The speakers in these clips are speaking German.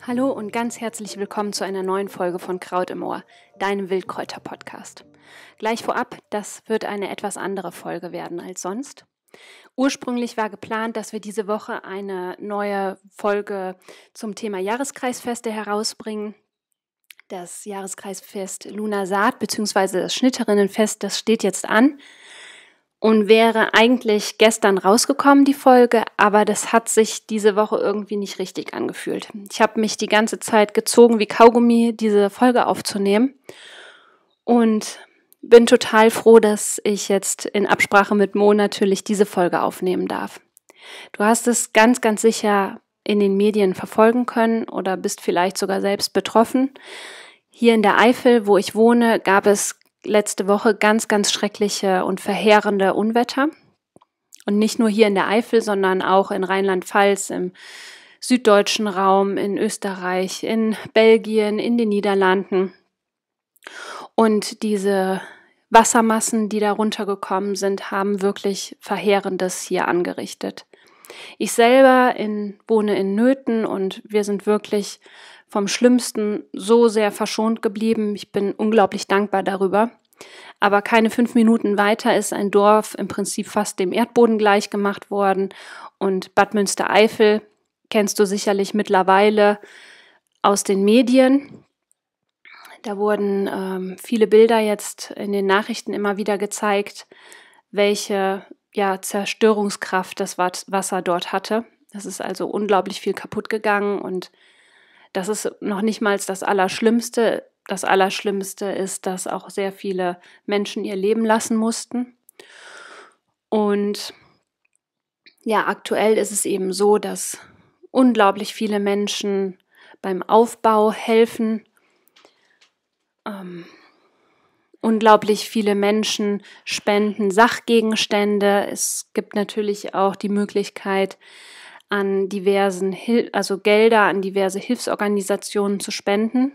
Hallo und ganz herzlich willkommen zu einer neuen Folge von Kraut im Ohr, deinem Wildkräuter-Podcast. Gleich vorab, das wird eine etwas andere Folge werden als sonst. Ursprünglich war geplant, dass wir diese Woche eine neue Folge zum Thema Jahreskreisfeste herausbringen. Das Jahreskreisfest Lunasat bzw. das Schnitterinnenfest, das steht jetzt an und wäre eigentlich gestern rausgekommen, die Folge, aber das hat sich diese Woche irgendwie nicht richtig angefühlt. Ich habe mich die ganze Zeit gezogen wie Kaugummi, diese Folge aufzunehmen und bin total froh, dass ich jetzt in Absprache mit Mo natürlich diese Folge aufnehmen darf. Du hast es ganz, ganz sicher in den Medien verfolgen können oder bist vielleicht sogar selbst betroffen. Hier in der Eifel, wo ich wohne, gab es letzte Woche ganz, ganz schreckliche und verheerende Unwetter. Und nicht nur hier in der Eifel, sondern auch in Rheinland-Pfalz, im süddeutschen Raum, in Österreich, in Belgien, in den Niederlanden. Und diese Wassermassen, die da runtergekommen sind, haben wirklich Verheerendes hier angerichtet. Ich selber in, wohne in Nöten und wir sind wirklich vom Schlimmsten so sehr verschont geblieben. Ich bin unglaublich dankbar darüber. Aber keine fünf Minuten weiter ist ein Dorf im Prinzip fast dem Erdboden gleichgemacht worden. Und Bad Münstereifel kennst du sicherlich mittlerweile aus den Medien. Da wurden ähm, viele Bilder jetzt in den Nachrichten immer wieder gezeigt, welche ja, Zerstörungskraft das Wasser dort hatte. Es ist also unglaublich viel kaputt gegangen und das ist noch nicht mal das Allerschlimmste. Das Allerschlimmste ist, dass auch sehr viele Menschen ihr Leben lassen mussten. Und ja, aktuell ist es eben so, dass unglaublich viele Menschen beim Aufbau helfen. Ähm, unglaublich viele Menschen spenden Sachgegenstände. Es gibt natürlich auch die Möglichkeit, an diversen, Hil also Gelder an diverse Hilfsorganisationen zu spenden.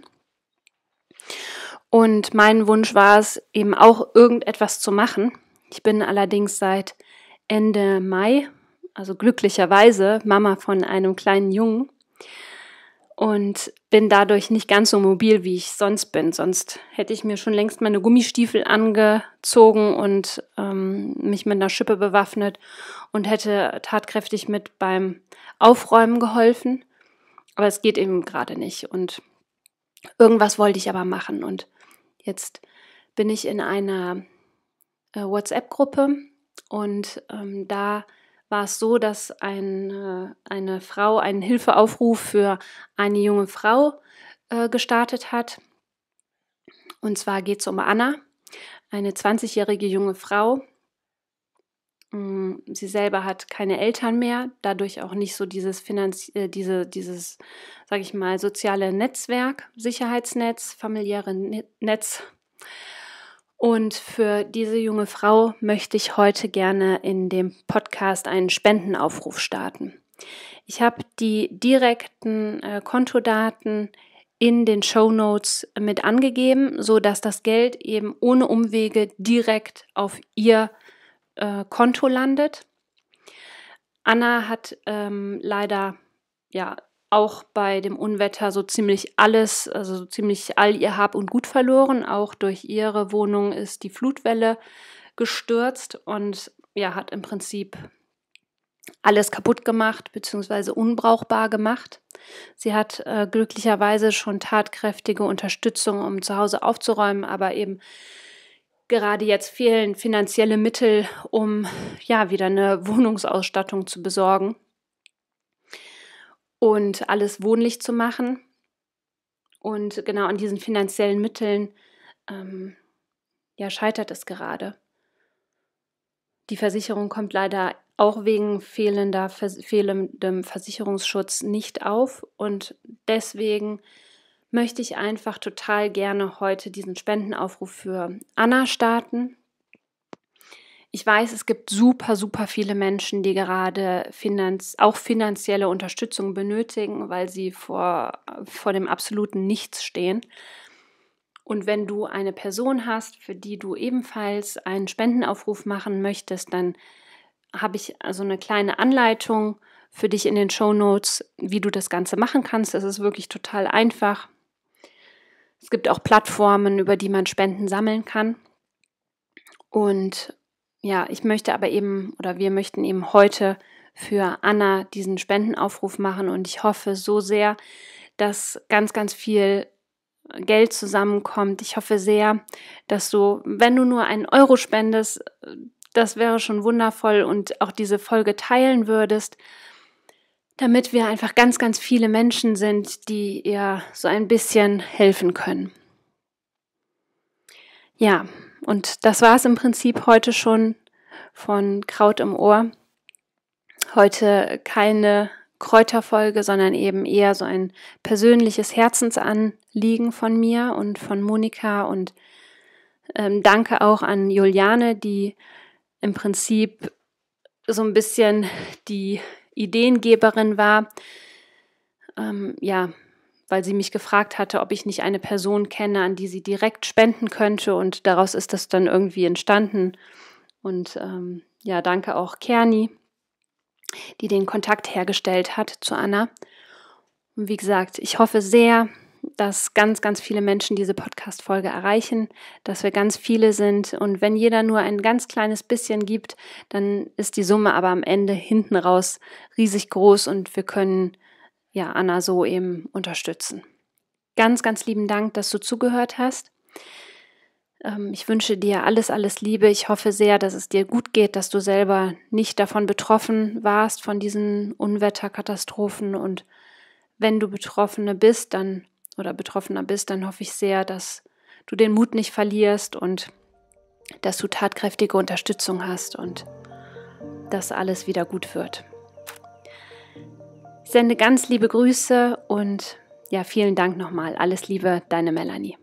Und mein Wunsch war es, eben auch irgendetwas zu machen. Ich bin allerdings seit Ende Mai, also glücklicherweise, Mama von einem kleinen Jungen und bin dadurch nicht ganz so mobil, wie ich sonst bin. Sonst hätte ich mir schon längst meine Gummistiefel angezogen und ähm, mich mit einer Schippe bewaffnet und hätte tatkräftig mit beim Aufräumen geholfen. Aber es geht eben gerade nicht. Und irgendwas wollte ich aber machen. Und jetzt bin ich in einer äh, WhatsApp-Gruppe und ähm, da war es so, dass eine, äh, eine Frau einen Hilfeaufruf für eine junge Frau äh, gestartet hat. Und zwar geht es um Anna, eine 20-jährige junge Frau. Mm, sie selber hat keine Eltern mehr, dadurch auch nicht so dieses äh, diese, dieses, sage ich mal, soziale Netzwerk, Sicherheitsnetz, familiäre Netz, und für diese junge Frau möchte ich heute gerne in dem Podcast einen Spendenaufruf starten. Ich habe die direkten äh, Kontodaten in den Show Notes mit angegeben, so dass das Geld eben ohne Umwege direkt auf ihr äh, Konto landet. Anna hat ähm, leider ja auch bei dem Unwetter so ziemlich alles, also so ziemlich all ihr Hab und Gut verloren. Auch durch ihre Wohnung ist die Flutwelle gestürzt und ja, hat im Prinzip alles kaputt gemacht bzw. unbrauchbar gemacht. Sie hat äh, glücklicherweise schon tatkräftige Unterstützung, um zu Hause aufzuräumen, aber eben gerade jetzt fehlen finanzielle Mittel, um ja wieder eine Wohnungsausstattung zu besorgen und alles wohnlich zu machen und genau an diesen finanziellen Mitteln ähm, ja, scheitert es gerade. Die Versicherung kommt leider auch wegen fehlender, fehlendem Versicherungsschutz nicht auf und deswegen möchte ich einfach total gerne heute diesen Spendenaufruf für Anna starten. Ich weiß, es gibt super, super viele Menschen, die gerade finanz auch finanzielle Unterstützung benötigen, weil sie vor, vor dem absoluten Nichts stehen. Und wenn du eine Person hast, für die du ebenfalls einen Spendenaufruf machen möchtest, dann habe ich also eine kleine Anleitung für dich in den Show Notes, wie du das Ganze machen kannst. Es ist wirklich total einfach. Es gibt auch Plattformen, über die man Spenden sammeln kann. Und ja, ich möchte aber eben oder wir möchten eben heute für Anna diesen Spendenaufruf machen und ich hoffe so sehr, dass ganz, ganz viel Geld zusammenkommt. Ich hoffe sehr, dass du, wenn du nur einen Euro spendest, äh, das wäre schon wundervoll und auch diese Folge teilen würdest, damit wir einfach ganz, ganz viele Menschen sind, die ihr so ein bisschen helfen können. Ja, und das war es im Prinzip heute schon von Kraut im Ohr. Heute keine Kräuterfolge, sondern eben eher so ein persönliches Herzensanliegen von mir und von Monika. Und ähm, danke auch an Juliane, die im Prinzip so ein bisschen die Ideengeberin war. Ähm, ja, weil sie mich gefragt hatte, ob ich nicht eine Person kenne, an die sie direkt spenden könnte. Und daraus ist das dann irgendwie entstanden. Und ähm, ja, danke auch Kerni, die den Kontakt hergestellt hat zu Anna. Und wie gesagt, ich hoffe sehr, dass ganz, ganz viele Menschen diese Podcast-Folge erreichen, dass wir ganz viele sind. Und wenn jeder nur ein ganz kleines bisschen gibt, dann ist die Summe aber am Ende hinten raus riesig groß und wir können ja, Anna so eben unterstützen. Ganz, ganz lieben Dank, dass du zugehört hast. Ähm, ich wünsche dir alles, alles Liebe. Ich hoffe sehr, dass es dir gut geht, dass du selber nicht davon betroffen warst, von diesen Unwetterkatastrophen. Und wenn du Betroffene bist, dann oder Betroffener bist, dann hoffe ich sehr, dass du den Mut nicht verlierst und dass du tatkräftige Unterstützung hast und dass alles wieder gut wird. Ich sende ganz liebe Grüße und ja, vielen Dank nochmal. Alles Liebe, deine Melanie.